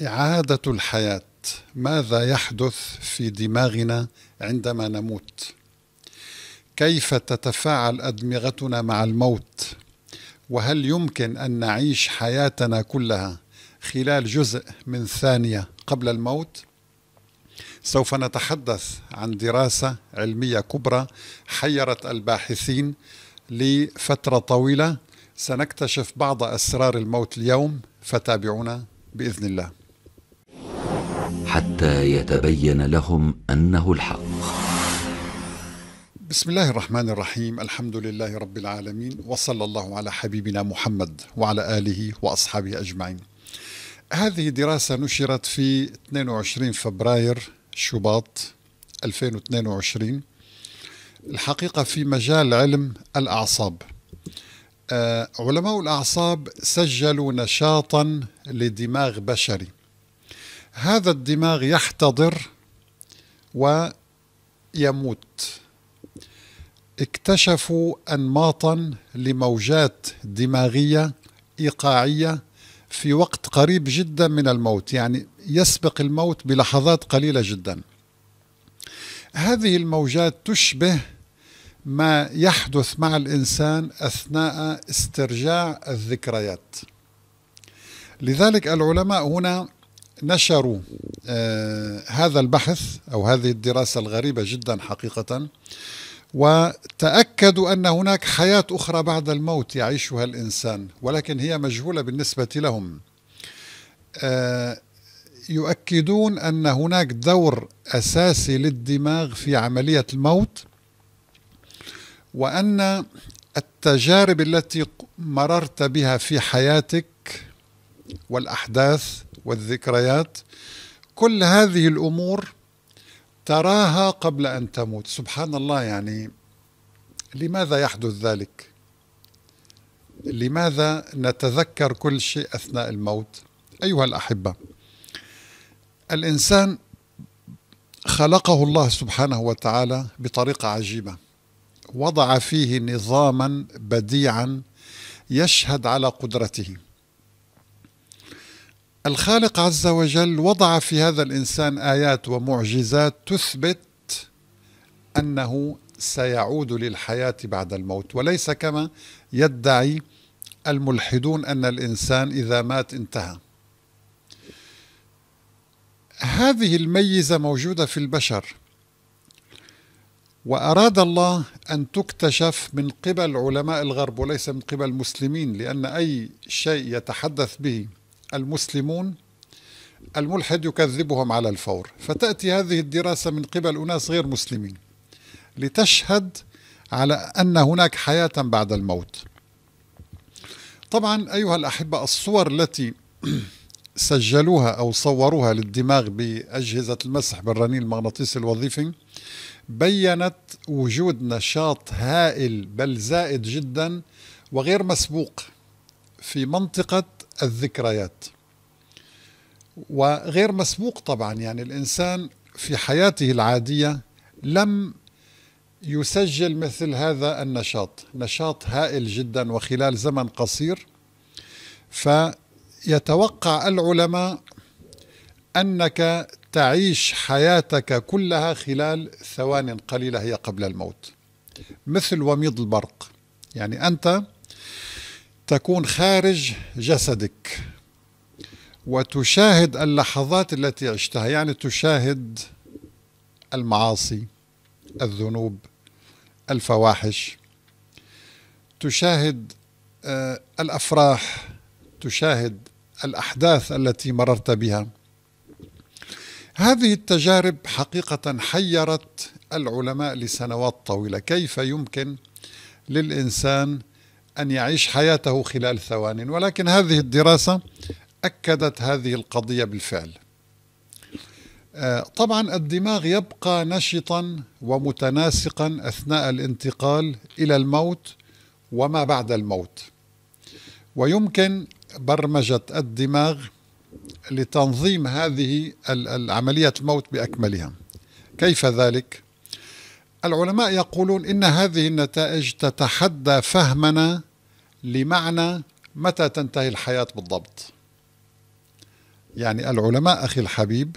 إعادة الحياة ماذا يحدث في دماغنا عندما نموت كيف تتفاعل أدمغتنا مع الموت وهل يمكن أن نعيش حياتنا كلها خلال جزء من ثانية قبل الموت سوف نتحدث عن دراسة علمية كبرى حيرت الباحثين لفترة طويلة سنكتشف بعض أسرار الموت اليوم فتابعونا بإذن الله حتى يتبين لهم انه الحق بسم الله الرحمن الرحيم الحمد لله رب العالمين وصلى الله على حبيبنا محمد وعلى آله وأصحابه أجمعين هذه دراسة نشرت في 22 فبراير شباط 2022 الحقيقة في مجال علم الأعصاب آه، علماء الأعصاب سجلوا نشاطا لدماغ بشري هذا الدماغ يحتضر ويموت اكتشفوا أنماطا لموجات دماغية إيقاعية في وقت قريب جدا من الموت يعني يسبق الموت بلحظات قليلة جدا هذه الموجات تشبه ما يحدث مع الإنسان أثناء استرجاع الذكريات لذلك العلماء هنا نشروا آه، هذا البحث أو هذه الدراسة الغريبة جدا حقيقة وتأكدوا أن هناك حياة أخرى بعد الموت يعيشها الإنسان ولكن هي مجهولة بالنسبة لهم آه، يؤكدون أن هناك دور أساسي للدماغ في عملية الموت وأن التجارب التي مررت بها في حياتك والاحداث والذكريات كل هذه الامور تراها قبل ان تموت سبحان الله يعني لماذا يحدث ذلك لماذا نتذكر كل شيء اثناء الموت ايها الاحبه الانسان خلقه الله سبحانه وتعالى بطريقه عجيبه وضع فيه نظاما بديعا يشهد على قدرته الخالق عز وجل وضع في هذا الانسان ايات ومعجزات تثبت انه سيعود للحياه بعد الموت وليس كما يدعي الملحدون ان الانسان اذا مات انتهى هذه الميزه موجوده في البشر وأراد الله أن تكتشف من قبل علماء الغرب وليس من قبل المسلمين لأن أي شيء يتحدث به المسلمون الملحد يكذبهم على الفور فتأتي هذه الدراسة من قبل أناس غير مسلمين لتشهد على أن هناك حياة بعد الموت طبعا أيها الأحبة الصور التي سجلوها أو صوروها للدماغ بأجهزة المسح بالرنين المغناطيسي الوظيفي بيّنت وجود نشاط هائل بل زائد جدا وغير مسبوق في منطقة الذكريات وغير مسبوق طبعا يعني الإنسان في حياته العادية لم يسجل مثل هذا النشاط نشاط هائل جدا وخلال زمن قصير فيتوقع العلماء أنك تعيش حياتك كلها خلال ثوان قليلة هي قبل الموت مثل وميض البرق يعني أنت تكون خارج جسدك وتشاهد اللحظات التي عشتها يعني تشاهد المعاصي الذنوب الفواحش تشاهد آه، الافراح تشاهد الاحداث التي مررت بها هذه التجارب حقيقه حيرت العلماء لسنوات طويله كيف يمكن للانسان أن يعيش حياته خلال ثوان ولكن هذه الدراسة أكدت هذه القضية بالفعل آه، طبعا الدماغ يبقى نشطا ومتناسقا أثناء الانتقال إلى الموت وما بعد الموت ويمكن برمجة الدماغ لتنظيم هذه عملية الموت بأكملها كيف ذلك؟ العلماء يقولون إن هذه النتائج تتحدى فهمنا لمعنى متى تنتهي الحياة بالضبط يعني العلماء أخي الحبيب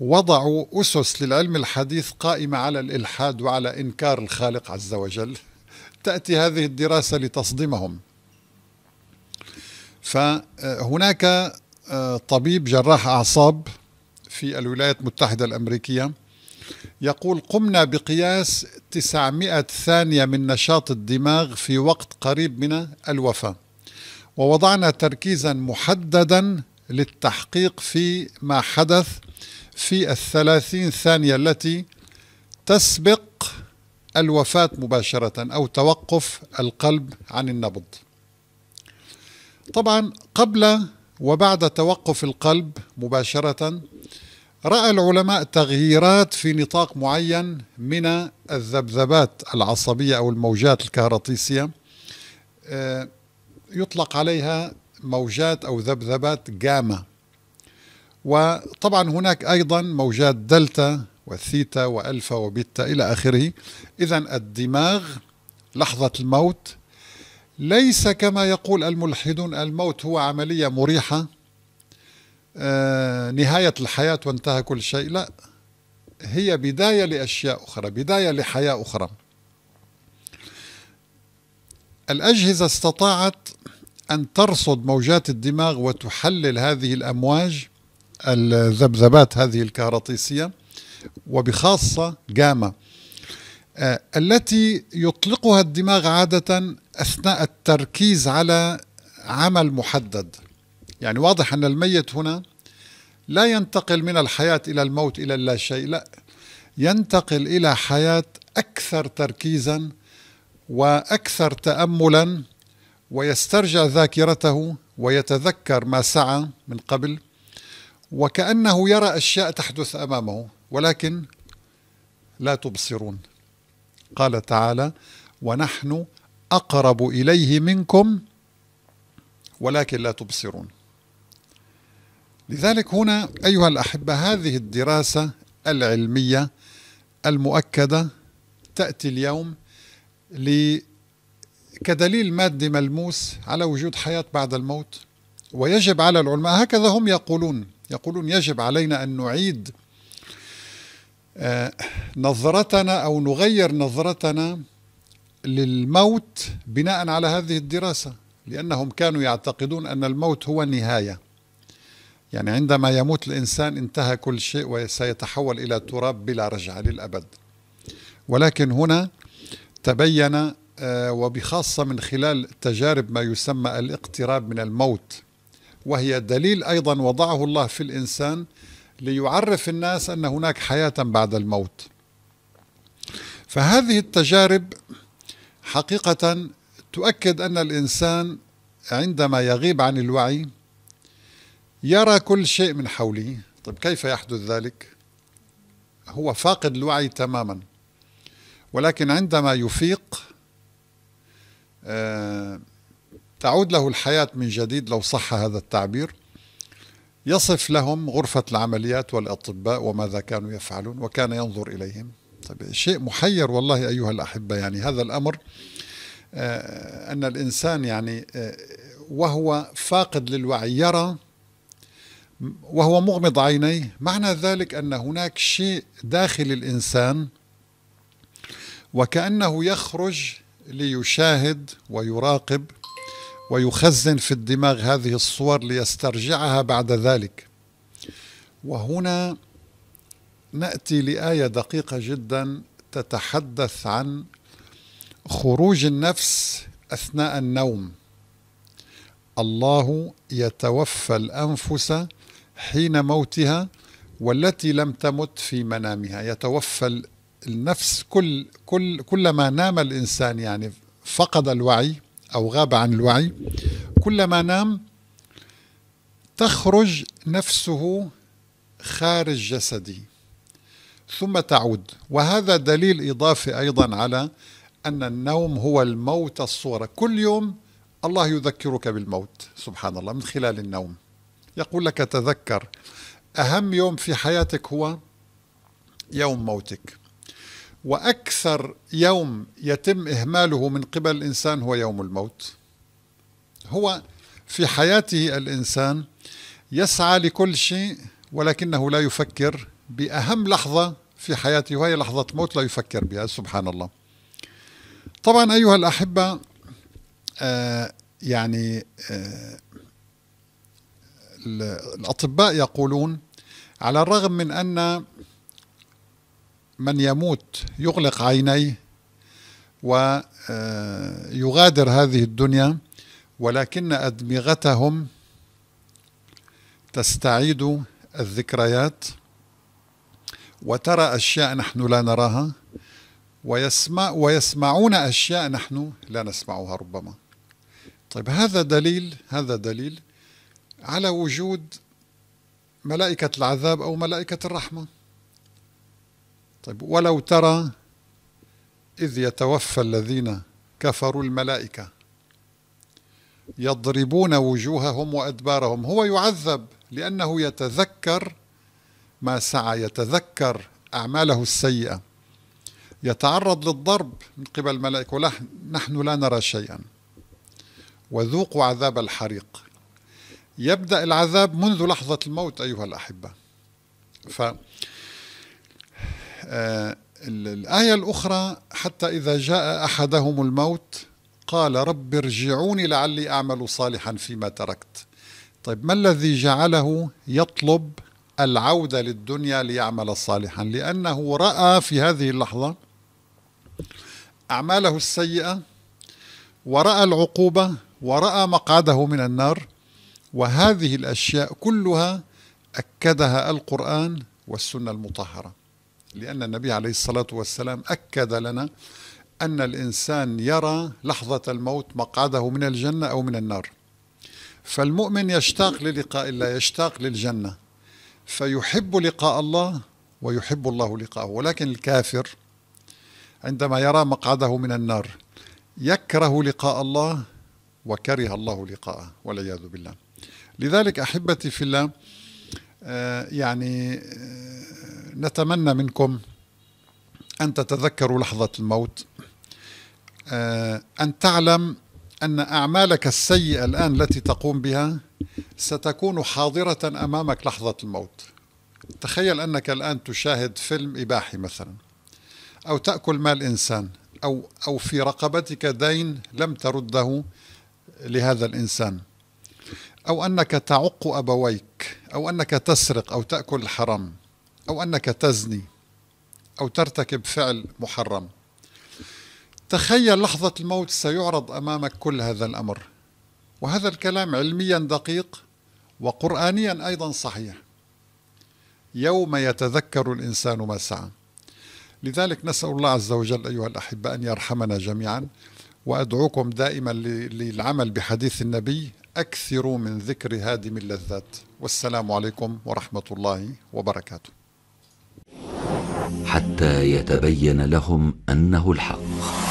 وضعوا أسس للعلم الحديث قائمة على الإلحاد وعلى إنكار الخالق عز وجل تأتي هذه الدراسة لتصدمهم فهناك طبيب جراح أعصاب في الولايات المتحدة الأمريكية يقول قمنا بقياس 900 ثانية من نشاط الدماغ في وقت قريب من الوفاة ووضعنا تركيزا محددا للتحقيق في ما حدث في الثلاثين ثانية التي تسبق الوفاة مباشرة أو توقف القلب عن النبض طبعا قبل وبعد توقف القلب مباشرة راى العلماء تغييرات في نطاق معين من الذبذبات العصبيه او الموجات الكهرطيسيه آه، يطلق عليها موجات او ذبذبات جاما وطبعا هناك ايضا موجات دلتا والثيتا والفا وبيتا الى اخره اذا الدماغ لحظه الموت ليس كما يقول الملحدون الموت هو عمليه مريحه آه، نهاية الحياة وانتهى كل شيء لا هي بداية لأشياء أخرى بداية لحياة أخرى الأجهزة استطاعت أن ترصد موجات الدماغ وتحلل هذه الأمواج الذبذبات هذه الكهرطيسية وبخاصة جاما آه، التي يطلقها الدماغ عادة أثناء التركيز على عمل محدد يعني واضح أن الميت هنا لا ينتقل من الحياة إلى الموت إلى اللا شيء لا ينتقل إلى حياة أكثر تركيزا وأكثر تأملا ويسترجع ذاكرته ويتذكر ما سعى من قبل وكأنه يرى أشياء تحدث أمامه ولكن لا تبصرون قال تعالى ونحن أقرب إليه منكم ولكن لا تبصرون لذلك هنا أيها الأحبة هذه الدراسة العلمية المؤكدة تأتي اليوم كدليل مادي ملموس على وجود حياة بعد الموت ويجب على العلماء هكذا هم يقولون يقولون يجب علينا أن نعيد آه، نظرتنا أو نغير نظرتنا للموت بناء على هذه الدراسة لأنهم كانوا يعتقدون أن الموت هو النهاية يعني عندما يموت الإنسان انتهى كل شيء وسيتحول إلى تراب بلا رجعة للأبد ولكن هنا تبين آه، وبخاصة من خلال تجارب ما يسمى الاقتراب من الموت وهي دليل أيضا وضعه الله في الإنسان ليعرف الناس أن هناك حياة بعد الموت فهذه التجارب حقيقة تؤكد أن الإنسان عندما يغيب عن الوعي يرى كل شيء من حوله طيب كيف يحدث ذلك هو فاقد الوعي تماما ولكن عندما يفيق آه، تعود له الحياة من جديد لو صح هذا التعبير يصف لهم غرفة العمليات والأطباء وماذا كانوا يفعلون وكان ينظر إليهم طيب شيء محير والله أيها الأحبة يعني هذا الأمر آه، أن الإنسان يعني آه، وهو فاقد للوعي يرى وهو مغمض عينيه معنى ذلك ان هناك شيء داخل الانسان وكانه يخرج ليشاهد ويراقب ويخزن في الدماغ هذه الصور ليسترجعها بعد ذلك وهنا ناتي لايه دقيقه جدا تتحدث عن خروج النفس اثناء النوم الله يتوفى الانفس حين موتها والتي لم تمت في منامها يتوفى النفس كل كل كلما نام الانسان يعني فقد الوعي او غاب عن الوعي كلما نام تخرج نفسه خارج جسدي ثم تعود وهذا دليل اضافي ايضا على ان النوم هو الموت الصوره كل يوم الله يذكرك بالموت سبحان الله من خلال النوم يقول لك تذكر أهم يوم في حياتك هو يوم موتك وأكثر يوم يتم إهماله من قبل الإنسان هو يوم الموت هو في حياته الإنسان يسعى لكل شيء ولكنه لا يفكر بأهم لحظة في حياته وهي لحظة موت لا يفكر بها سبحان الله طبعا أيها الأحبة آه يعني آه الأطباء يقولون على الرغم من أن من يموت يغلق عينيه ويغادر آه، هذه الدنيا ولكن أدمغتهم تستعيد الذكريات وترى أشياء نحن لا نراها ويسمع ويسمعون أشياء نحن لا نسمعها ربما طيب هذا دليل هذا دليل على وجود ملائكة العذاب أو ملائكة الرحمة طيب ولو ترى إذ يتوفى الذين كفروا الملائكة يضربون وجوههم وأدبارهم هو يعذب لأنه يتذكر ما سعى يتذكر أعماله السيئة يتعرض للضرب من قبل الملائكة ونحن لا نرى شيئا وذوقوا عذاب الحريق يبدأ العذاب منذ لحظة الموت أيها الأحبة ف آه، الآية الأخرى حتى إذا جاء أحدهم الموت قال رب ارجعوني لعلي أعمل صالحا فيما تركت طيب ما الذي جعله يطلب العودة للدنيا ليعمل صالحا لأنه رأى في هذه اللحظة أعماله السيئة ورأى العقوبة ورأى مقعده من النار وهذه الأشياء كلها أكدها القرآن والسنة المطهرة لأن النبي عليه الصلاة والسلام أكد لنا أن الإنسان يرى لحظة الموت مقعده من الجنة أو من النار فالمؤمن يشتاق للقاء الله يشتاق للجنة فيحب لقاء الله ويحب الله لقاءه ولكن الكافر عندما يرى مقعده من النار يكره لقاء الله وكره الله لقاءه والعياذ بالله لذلك أحبتي في الله آه، يعني آه، نتمنى منكم أن تتذكروا لحظة الموت آه، أن تعلم أن أعمالك السيئة الآن التي تقوم بها ستكون حاضرة أمامك لحظة الموت تخيل أنك الآن تشاهد فيلم إباحي مثلا أو تأكل مال إنسان أو, أو في رقبتك دين لم ترده لهذا الإنسان أو أنك تعق أبويك أو أنك تسرق أو تأكل الحرام أو أنك تزني أو ترتكب فعل محرم تخيل لحظة الموت سيعرض أمامك كل هذا الأمر وهذا الكلام علميا دقيق وقرآنيا أيضا صحيح يوم يتذكر الإنسان ما سعى لذلك نسأل الله عز وجل أيها الأحبة أن يرحمنا جميعا وأدعوكم دائما للعمل بحديث النبي أكثروا من ذكر هادم اللذات والسلام عليكم ورحمة الله وبركاته حتى يتبين لهم أنه الحق